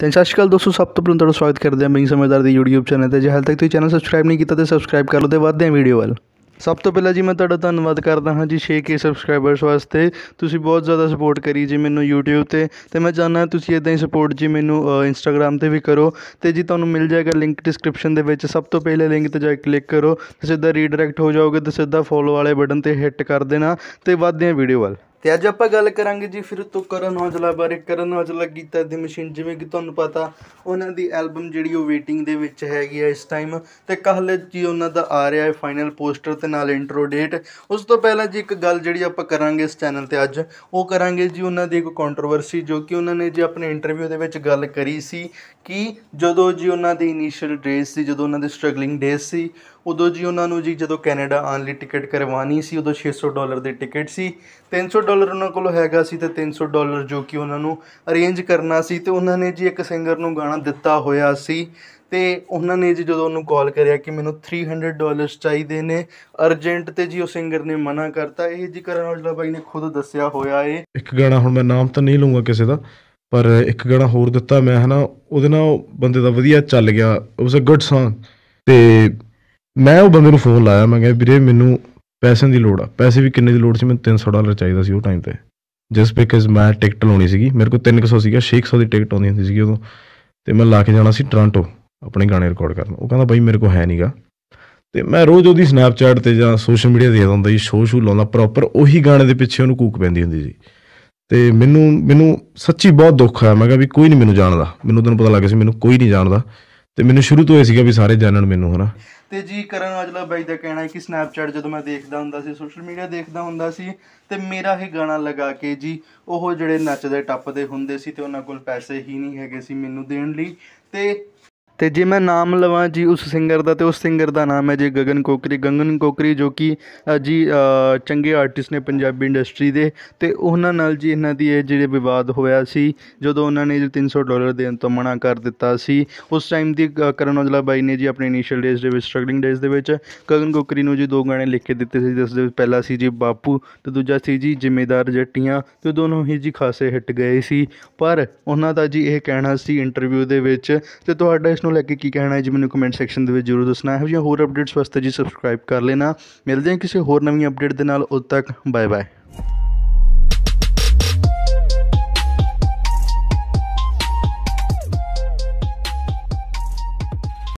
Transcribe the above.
ਤੇ ਸਤਿ ਸ਼੍ਰੀ ਅਕਾਲ ਦੋਸਤੋ ਸਭ ਤੋਂ ਪਹਿਲਾਂ ਤੁਹਾਡਾ ਸਵਾਗਤ ਕਰਦੇ ਹਾਂ ਮੈਂ ਸਮਝਦਾਰ ਦੀ YouTube ਚੈਨਲ ਤੇ ਜੇ ਹਾਲ ਤੱਕ ਤੁਸੀਂ ਚੈਨਲ ਸਬਸਕ੍ਰਾਈਬ ਨਹੀਂ ਕੀਤਾ ਤੇ ਸਬਸਕ੍ਰਾਈਬ ਕਰ ਲਓ ਤੇ ਵੱਧਦੇ ਹਾਂ ਵੀਡੀਓ ਵੱਲ ਸਭ ਤੋਂ ਪਹਿਲਾਂ ਜੀ ਮੈਂ ਤੁਹਾਡਾ ਧੰਨਵਾਦ ਕਰਦਾ ਹਾਂ ਜੀ 6k ਸਬਸਕ੍ਰਾਈਬਰਸ ਵਾਸਤੇ ਤੁਸੀਂ ਬਹੁਤ ਜ਼ਿਆਦਾ ਸਪੋਰਟ ਕਰੀ ਜੀ ਮੈਨੂੰ YouTube ਤੇ ਤੇ ਮੈਂ ਚਾਹਨਾ ਤੁਸੀਂ ਇਦਾਂ ਹੀ ਸਪੋਰਟ ਜੀ ਮੈਨੂੰ Instagram ਤੇ ਵੀ ਕਰੋ ਤੇ ਜੀ ਤੁਹਾਨੂੰ ਮਿਲ ਜਾਏਗਾ ਲਿੰਕ ਡਿਸਕ੍ਰਿਪਸ਼ਨ ਦੇ ਵਿੱਚ ਸਭ ਤੋਂ ਪਹਿਲੇ ਲਿੰਕ ਤੇ ਜਾ ਕੇ ਕਲਿੱਕ ਕਰੋ ਤੇ ਸਿੱਧਾ ਰੀਡਾਇਰੈਕਟ ਹੋ ਜਾਓਗੇ ਤੇ ਸਿੱਧਾ ਫੋਲੋ ਵਾਲੇ ਬਟਨ ਤੇ ਹਿੱਟ ਕਰ ਦੇਣਾ ਤੇ ਵੱਧਦੇ ਹਾਂ ਵੀਡੀਓ ਵੱਲ ਤੇ ਅੱਜ ਆਪਾਂ ਗੱਲ ਕਰਾਂਗੇ ਜੀ ਫਿਰ ਤੋਂ ਕਰਨ ਔਜਲਾ ਬਾਰੇ ਕਰਨ ਔਜਲਾ ਗੀਤਾ ਦੀ ਮਸ਼ੀਨ ਜਿਵੇਂ ਕਿ ਤੁਹਾਨੂੰ ਪਤਾ ਉਹਨਾਂ ਦੀ ਐਲਬਮ ਜਿਹੜੀ ਉਹ ਵੇਟਿੰਗ ਦੇ ਵਿੱਚ ਹੈਗੀ ਹੈ ਇਸ ਟਾਈਮ ਤੇ ਕੱਲ ਜੀ ਉਹਨਾਂ ਦਾ ਆ ਰਿਹਾ ਹੈ ਫਾਈਨਲ ਪੋਸਟਰ ਤੇ ਨਾਲ ਇੰਟਰੋ ਡੇਟ ਉਸ ਤੋਂ ਪਹਿਲਾਂ ਜੀ ਇੱਕ ਗੱਲ ਜਿਹੜੀ ਆਪਾਂ ਕਰਾਂਗੇ ਇਸ ਚੈਨਲ ਤੇ ਅੱਜ ਉਹ ਕਰਾਂਗੇ ਜੀ ਉਹਨਾਂ ਦੀ ਇੱਕ ਕੰਟਰੋਵਰਸੀ ਜੋ ਕਿ ਉਹਨਾਂ ਨੇ ਜੀ ਆਪਣੇ ਇੰਟਰਵਿਊ ਦੇ ਵਿੱਚ ਗੱਲ ਕਰੀ ਸੀ ਕਿ ਜਦੋਂ ਜੀ ਉਹਨਾਂ ਦੀ ਇਨੀਸ਼ੀਅਲ ਡੇਸ ਸੀ ਜਦੋਂ ਉਹਨਾਂ ਦੇ ਸਟਰਗਲਿੰਗ ਡੇਸ ਸੀ ਉਦੋਂ ਜੀ ਉਹਨਾਂ ਨੂੰ ਜੀ ਜਦੋਂ ਕੈਨੇਡਾ ਆਉਣ ਲਈ ਟਿਕਟ ਕਰਵਾਣੀ ਸੀ ਉਦੋਂ 600 ਡਾਲਰ ਦੀ ਟਿਕਟ ਸੀ 300 ਡਾਲਰ ਉਹਨਾਂ ਕੋਲ ਹੈਗਾ ਸੀ ਤੇ 300 ਡਾਲਰ ਜੋ ਕਿ ਉਹਨਾਂ ਨੂੰ ਅਰੇਂਜ ਕਰਨਾ ਸੀ ਤੇ ਉਹਨਾਂ ਨੇ ਜੀ ਇੱਕ ਸਿੰਗਰ ਨੂੰ ਗਾਣਾ ਦਿੱਤਾ ਹੋਇਆ ਸੀ ਤੇ ਉਹਨਾਂ ਨੇ ਜੀ ਜਦੋਂ ਉਹਨੂੰ ਕਾਲ ਕਰਿਆ ਕਿ ਮੈਨੂੰ 300 ਡਾਲਰਸ ਚਾਹੀਦੇ ਨੇ ਅਰਜੈਂਟ ਤੇ ਜੀ ਉਹ ਸਿੰਗਰ ਨੇ ਮਨਾ ਕਰਤਾ ਇਹ ਜੀ ਕਰਨ ਔਜਲਾ ਬਾਈ ਨੇ ਖੁਦ ਦੱਸਿਆ ਹੋਇਆ ਏ ਇੱਕ ਗਾਣਾ ਹੁਣ ਮੈਂ ਨਾਮ ਤਾਂ ਨਹੀਂ ਲਵਾਂਗਾ ਕਿਸੇ ਦਾ ਪਰ ਇੱਕ ਗਾਣਾ ਹੋਰ ਦਿੱਤਾ ਮੈਂ ਹਨਾ ਉਹਦੇ ਨਾਲ ਬੰਦੇ ਦਾ ਵਧੀਆ ਚੱਲ ਗਿਆ ਉਸ ਅ ਗੁੱਡ Song ਤੇ ਮੈਂ ਉਹ ਬੰਦੇ ਨੂੰ ਫੋਨ ਲਾਇਆ ਮੈਂ ਕਿਹਾ ਵੀਰੇ ਮੈਨੂੰ ਪੈਸਿਆਂ ਦੀ ਲੋੜ ਆ ਪੈਸੇ ਵੀ ਕਿੰਨੇ ਦੀ ਲੋੜ ਸੀ ਮੈਨੂੰ 300 ਡਾਲਰ ਚਾਹੀਦਾ ਸੀ ਉਹ ਟਾਈਮ ਤੇ ਜਸਟ ਬਿਕਾਜ਼ ਮੈਂ ਟਿਕਟ ਲਾਉਣੀ ਸੀਗੀ ਮੇਰੇ ਕੋਲ 300 ਸੀਗਾ 600 ਦੀ ਟਿਕਟ ਆਉਂਦੀ ਹੁੰਦੀ ਸੀਗੀ ਉਦੋਂ ਤੇ ਮੈਂ ਲਾ ਕੇ ਜਾਣਾ ਸੀ ਟ੍ਰਾਂਟੋ ਆਪਣੇ ਗਾਣੇ ਰਿਕਾਰਡ ਕਰਨ ਉਹ ਕਹਿੰਦਾ ਬਾਈ ਮੇਰੇ ਕੋਲ ਹੈ ਨਹੀਂਗਾ ਤੇ ਮੈਂ ਰੋਜ਼ ਉਹਦੀ ਸਨੈਪਚੈਟ ਤੇ ਜਾਂ ਸੋਸ਼ਲ ਮੀਡੀਆ ਦੇਖਦਾ ਹੁੰਦਾ ਜੀ ਸ਼ੋਅ ਸ਼ੂ ਲਾਉਂਦਾ ਪ੍ਰੋਪਰ ਉਹੀ ਗਾਣੇ ਦੇ ਪਿੱਛੇ ਉਹਨੂੰ ਕੂਕ ਪੈਂਦੀ ਹੁੰਦੀ ਸੀ ਤੇ ਮੈਨੂੰ ਮੈਨੂੰ ਸੱਚੀ ਬਹੁਤ ਦੁੱਖ ਆ ਮੈਂ ਕਿਹਾ ਵੀ ਕੋਈ ਨਹੀਂ ਮੈਨੂੰ ਜਾਣਦਾ ਮੈਨੂੰ ਤੈਨੂੰ ਪਤਾ ਲੱਗ ਗਿਆ ਸੀ ਮੈਨੂੰ ਕੋਈ ਨਹੀਂ ਜਾਣਦਾ ਤੇ ਮੈਨੂੰ ਸ਼ੁਰੂ ਤੋਂ ਇਹ ਸੀਗਾ ਵੀ ਸਾਰੇ ਜਾਣਨ ਮੈਨੂੰ ਹਨਾ ਤੇ ਜੀ ਕਰਨ ਅਜਲਾ ਬਾਈ ਦਾ ਕਹਿਣਾ ਹੈ ਕਿ ਸਨੈਪਚੈਟ ਜਦੋਂ ਮੈਂ ਦੇਖਦਾ ਹੁੰਦਾ ਸੀ ਸੋਸ਼ਲ ਮੀਡੀਆ ਦੇਖਦਾ ਹੁੰਦਾ ਸੀ ਤੇ ਮੇਰਾ ਇਹ ਗਾਣਾ ਲਗਾ ਕੇ ਜੀ ਉਹ ਜਿਹੜੇ ਨੱਚਦੇ ਟੱਪਦੇ ਹੁੰਦੇ ਸੀ ਤੇ ਉਹਨਾਂ ਕੋਲ ਪੈਸੇ ਹੀ ਨਹੀਂ ਹੈਗੇ ਸੀ ਮੈਨੂੰ ਦੇਣ ਲਈ ਤੇ ਤੇ ਜੇ ਮੈਂ ਨਾਮ ਲਵਾਂ ਜੀ ਉਸ ਸਿੰਗਰ ਦਾ ਤੇ ਉਸ ਸਿੰਗਰ ਦਾ ਨਾਮ ਹੈ ਜੀ ਗਗਨ ਕੋਕਰੀ ਗੰਗਨ ਕੋਕਰੀ ਜੋ ਕਿ ਜੀ ਚੰਗੇ ਆਰਟਿਸਟ ਨੇ ਪੰਜਾਬੀ ਇੰਡਸਟਰੀ ਦੇ ਤੇ ਉਹਨਾਂ ਨਾਲ ਜੀ ਇਹਨਾਂ ਦੀ ਇਹ ਜਿਹੜੇ ਵਿਵਾਦ ਹੋਇਆ ਸੀ ਜਦੋਂ ਉਹਨਾਂ ਨੇ ਜੀ 300 ਡਾਲਰ ਦੇਣ ਤੋਂ ਮਨਾ ਕਰ ਦਿੱਤਾ ਸੀ ਉਸ ਟਾਈਮ ਦੀ ਕਰਨ ਔਜਲਾ ਬਾਈ ਨੇ ਜੀ ਆਪਣੇ ਇਨੀਸ਼ੀਅਲ ਡੇਜ਼ ਦੇ ਵਿੱਚ ਸਟਰਗਲਿੰਗ ਡੇਜ਼ ਦੇ ਵਿੱਚ ਗਗਨ ਕੋਕਰੀ ਨੂੰ ਜੀ ਦੋ ਗਾਣੇ ਲਿਖ ਕੇ ਦਿੱਤੇ ਸੀ ਜਿਸ ਦੇ ਪਹਿਲਾ ਸੀ ਜੀ ਬਾਪੂ ਤੇ ਦੂਜਾ ਸੀ ਜੀ ਜ਼ਿੰਮੇਦਾਰ ਜੱਟੀਆਂ ਤੇ ਦੋਨੋਂ ਹੀ ਜੀ ਖਾਸੇ ਹਿੱਟ ਗਏ ਸੀ ਪਰ ਉਹਨਾਂ ਦਾ ਜੀ ਇਹ ਕਹਿਣਾ ਸੀ ਇੰਟਰਵਿਊ ਦੇ ਵਿੱਚ ਤੇ ਤੁਹਾਡਾ ਇਸ ਨੂੰ ਲੈ ਕੇ ਕੀ ਕਹਿਣਾ ਹੈ ਜੀ ਮੈਨੂੰ ਕਮੈਂਟ ਸੈਕਸ਼ਨ ਦੇ ਵਿੱਚ ਜ਼ਰੂਰ ਦੱਸਣਾ ਇਹੋ ਜਿਹੀਆਂ ਹੋਰ ਅਪਡੇਟਸ ਵਾਸਤੇ ਜੀ ਸਬਸਕ੍ਰਾਈਬ ਕਰ ਲੈਣਾ ਮਿਲਦੇ ਹਾਂ ਕਿਸੇ ਹੋਰ ਨਵੀਂ ਅਪਡੇਟ ਦੇ ਨਾਲ ਉਦ ਤੱਕ ਬਾਏ ਬਾਏ